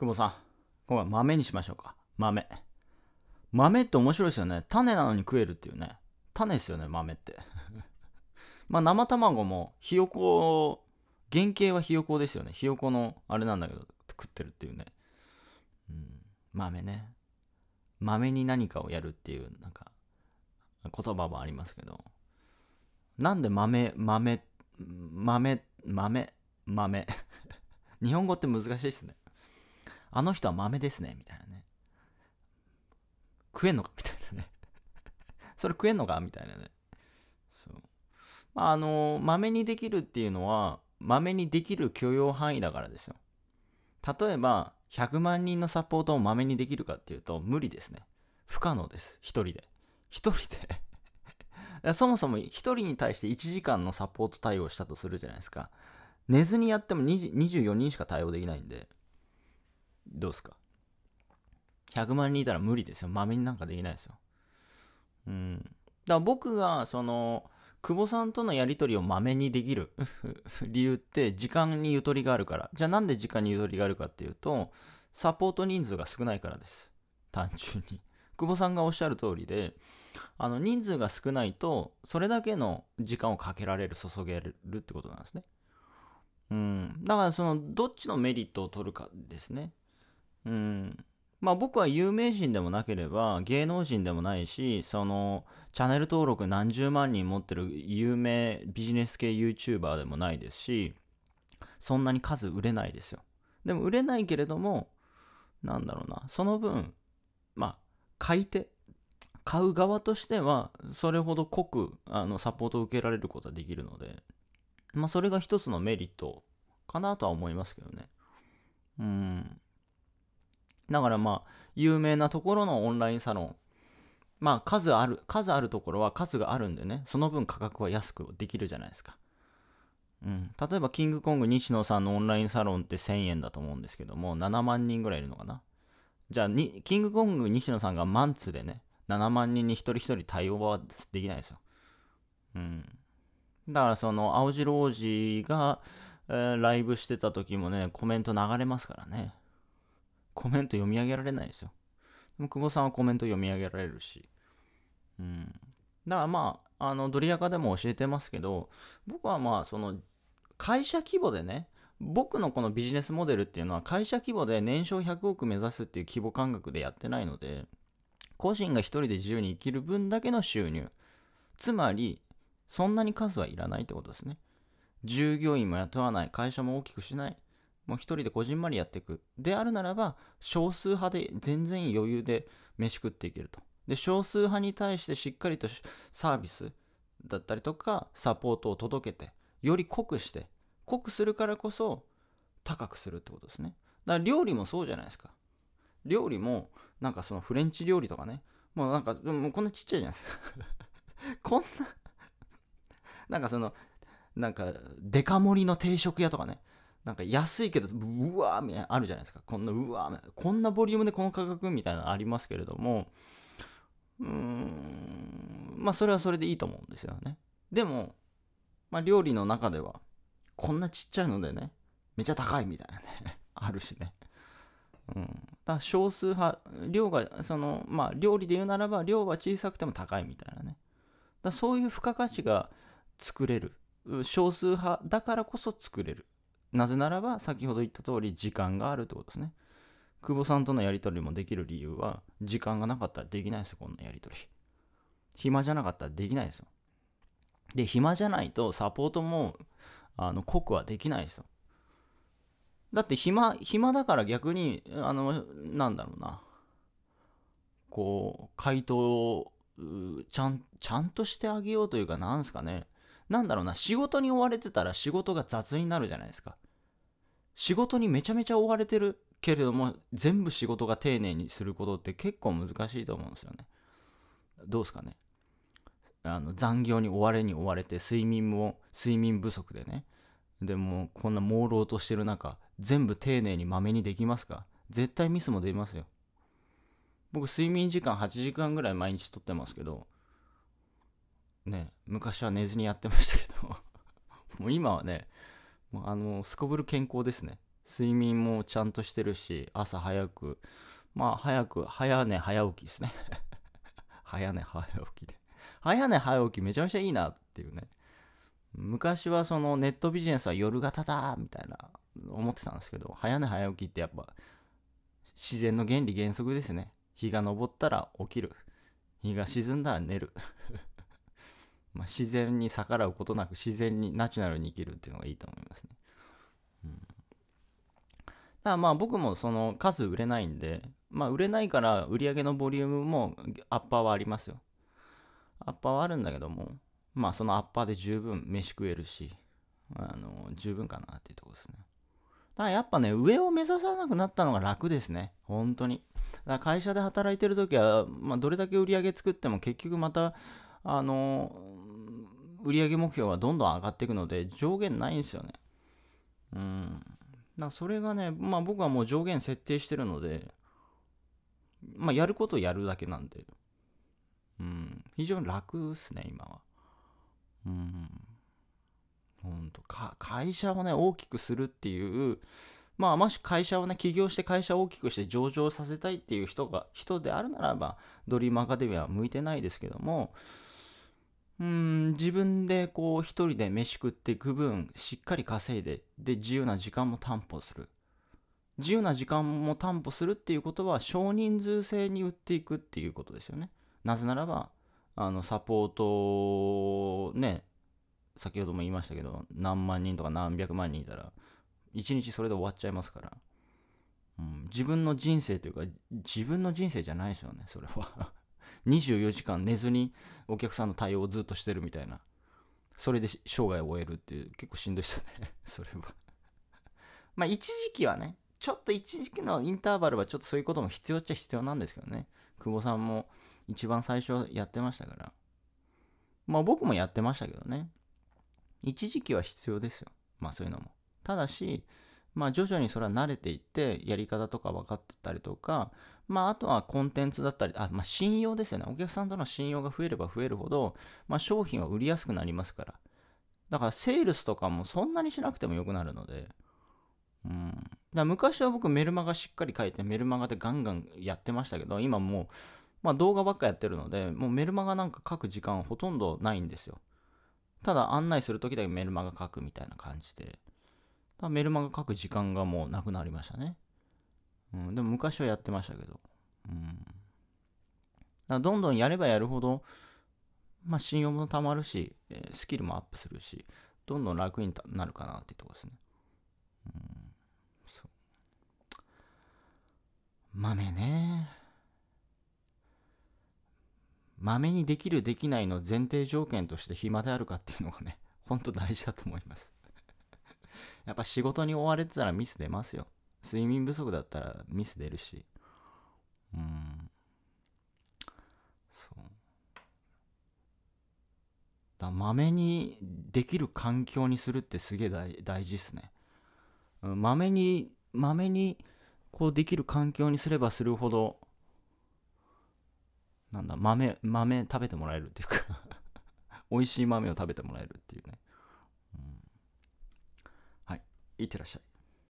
久保さん。今回豆にしましょうか。豆。豆って面白いですよね。種なのに食えるっていうね。種ですよね、豆って。まあ生卵もひよこ、原型はひよこですよね。ひよこのあれなんだけど、食ってるっていうね。うん、豆ね。豆に何かをやるっていう、なんか、言葉もありますけど。なんで豆、豆、豆、豆、豆。日本語って難しいですね。あの人は豆ですね、みたいなね。食えんのかみたいなね。それ食えんのかみたいなね。そう。まあ、あの、豆にできるっていうのは、豆にできる許容範囲だからですよ。例えば、100万人のサポートを豆にできるかっていうと、無理ですね。不可能です。一人で。一人で そもそも1人に対して1時間のサポート対応したとするじゃないですか。寝ずにやっても24人しか対応できないんで。どうですか ?100 万人いたら無理ですよ。まめになんかできないですよ。うん。だから僕が、その、久保さんとのやり取りをまめにできる 理由って時間にゆとりがあるから。じゃあなんで時間にゆとりがあるかっていうと、サポート人数が少ないからです。単純に。久保さんがおっしゃる通りで、あの人数が少ないと、それだけの時間をかけられる、注げるってことなんですね。うん。だからその、どっちのメリットを取るかですね。うん。まあ僕は有名人でもなければ芸能人でもないし、そのチャンネル登録何十万人持ってる有名ビジネス系 YouTuber でもないですし、そんなに数売れないですよ。でも売れないけれども、なんだろうな、その分、まあ、買い手、買う側としては、それほど濃くあのサポートを受けられることはできるので、まあそれが一つのメリットかなとは思いますけどね。うん。だからまあ、有名なところのオンラインサロン。まあ、数ある、数あるところは数があるんでね、その分価格は安くできるじゃないですか。うん。例えば、キングコング西野さんのオンラインサロンって1000円だと思うんですけども、7万人ぐらいいるのかな。じゃあに、キングコング西野さんがマンツでね、7万人に一人一人対応はできないですよ。うん。だからその、青白王子が、えー、ライブしてた時もね、コメント流れますからね。コメント読み上げられないですよ。でも久保さんはコメント読み上げられるし。うん。だからまあ、あの、ドリアカでも教えてますけど、僕はまあ、その、会社規模でね、僕のこのビジネスモデルっていうのは会社規模で年商100億目指すっていう規模感覚でやってないので、個人が一人で自由に生きる分だけの収入。つまり、そんなに数はいらないってことですね。従業員も雇わない、会社も大きくしない。もう一人でこじんまりやっていく。であるならば、少数派で全然余裕で飯食っていけると。で、少数派に対してしっかりとサービスだったりとか、サポートを届けて、より濃くして、濃くするからこそ、高くするってことですね。だから料理もそうじゃないですか。料理も、なんかそのフレンチ料理とかね、もうなんか、もうこんなちっちゃいじゃないですか こんななんかその、なんか、デカ盛りの定食屋とかね、なんか安いけど、うわーみたいなあるじゃないですか。こんな、うわーこんなボリュームでこの価格みたいなのありますけれども、うーん、まあそれはそれでいいと思うんですよね。でも、まあ料理の中では、こんなちっちゃいのでね、めちゃ高いみたいなね あるしね。うん、だ少数派、量が、その、まあ料理で言うならば、量は小さくても高いみたいなね。だそういう付加価値が作れる。少数派だからこそ作れる。なぜならば、先ほど言った通り、時間があるってことですね。久保さんとのやり取りもできる理由は、時間がなかったらできないですよ、こんなやり取り。暇じゃなかったらできないですよ。で、暇じゃないとサポートも、あの、濃くはできないですよ。だって暇、暇だから逆に、あの、なんだろうな。こう、回答をちゃん、ちゃんとしてあげようというか、なんすかね。なんだろうな、仕事に追われてたら仕事が雑になるじゃないですか。仕事にめちゃめちゃ追われてるけれども、全部仕事が丁寧にすることって結構難しいと思うんですよね。どうですかね。あの残業に追われに追われて、睡眠も、睡眠不足でね。でも、こんな朦朧としてる中、全部丁寧にまめにできますか絶対ミスも出ますよ。僕、睡眠時間8時間ぐらい毎日とってますけど、ね昔は寝ずにやってましたけど もう今はねもうあのすこぶる健康ですね睡眠もちゃんとしてるし朝早くまあ早く早寝早起きですね 早寝早起きで早寝早起きめちゃめちゃいいなっていうね昔はそのネットビジネスは夜型だみたいな思ってたんですけど早寝早起きってやっぱ自然の原理原則ですね日が昇ったら起きる日が沈んだら寝る まあ、自然に逆らうことなく自然にナチュラルに生きるっていうのがいいと思いますね。うん、だからまあ僕もその数売れないんで、まあ、売れないから売り上げのボリュームもアッパーはありますよ。アッパーはあるんだけども、まあそのアッパーで十分飯食えるし、あの十分かなっていうとこですね。だからやっぱね、上を目指さなくなったのが楽ですね。本当に。だから会社で働いてる時は、まあ、どれだけ売り上げ作っても結局またあの、売上目標はどんどん上がっていくので、上限ないんですよね。うん。だそれがね、まあ僕はもう上限設定してるので、まあやることやるだけなんで、うん、非常に楽っすね、今は。うん。ほんと、会社をね、大きくするっていう、まあ、もし会社をね、起業して会社を大きくして上場させたいっていう人が、人であるならば、ドリームアカデミーは向いてないですけども、うん、自分でこう一人で飯食っていく分、しっかり稼いで、で、自由な時間も担保する。自由な時間も担保するっていうことは少人数制に売っていくっていうことですよね。なぜならば、あの、サポートね、先ほども言いましたけど、何万人とか何百万人いたら、一日それで終わっちゃいますから。うん、自分の人生というか、自分の人生じゃないですよね、それは24時間寝ずにお客さんの対応をずっとしてるみたいな。それで生涯を終えるっていう、結構しんどいっすね それはまあ一時期はね、ちょっと一時期のインターバルはちょっとそういうことも必要っちゃ必要なんですけどね。久保さんも一番最初やってましたから。まあ僕もやってましたけどね。一時期は必要ですよ。まあそういうのも。ただし、まあ徐々にそれは慣れていって、やり方とか分かってたりとか、まああとはコンテンツだったり、あ、まあ信用ですよね。お客さんとの信用が増えれば増えるほど、まあ商品は売りやすくなりますから。だからセールスとかもそんなにしなくてもよくなるので、うん。だ昔は僕メルマガしっかり書いてメルマガでガンガンやってましたけど、今もう、まあ動画ばっかやってるので、もうメルマガなんか書く時間ほとんどないんですよ。ただ案内するときだけメルマガ書くみたいな感じで。だメルマガ書く時間がもうなくなりましたね。うん、でも昔はやってましたけど。うん。だどんどんやればやるほど、まあ、信用もたまるし、スキルもアップするし、どんどん楽になるかなっていうとこですね。うん。そう。豆ね。豆にできるできないの前提条件として暇であるかっていうのがね、ほんと大事だと思います。やっぱ仕事に追われてたらミス出ますよ。睡眠不足だったらミス出るし。うん。そう。だまめにできる環境にするってすげえ大事っすね。まめに、まめに、こうできる環境にすればするほど、なんだ、豆、豆食べてもらえるっていうか 美味しい豆を食べてもらえるっていうね。いってらっしゃい。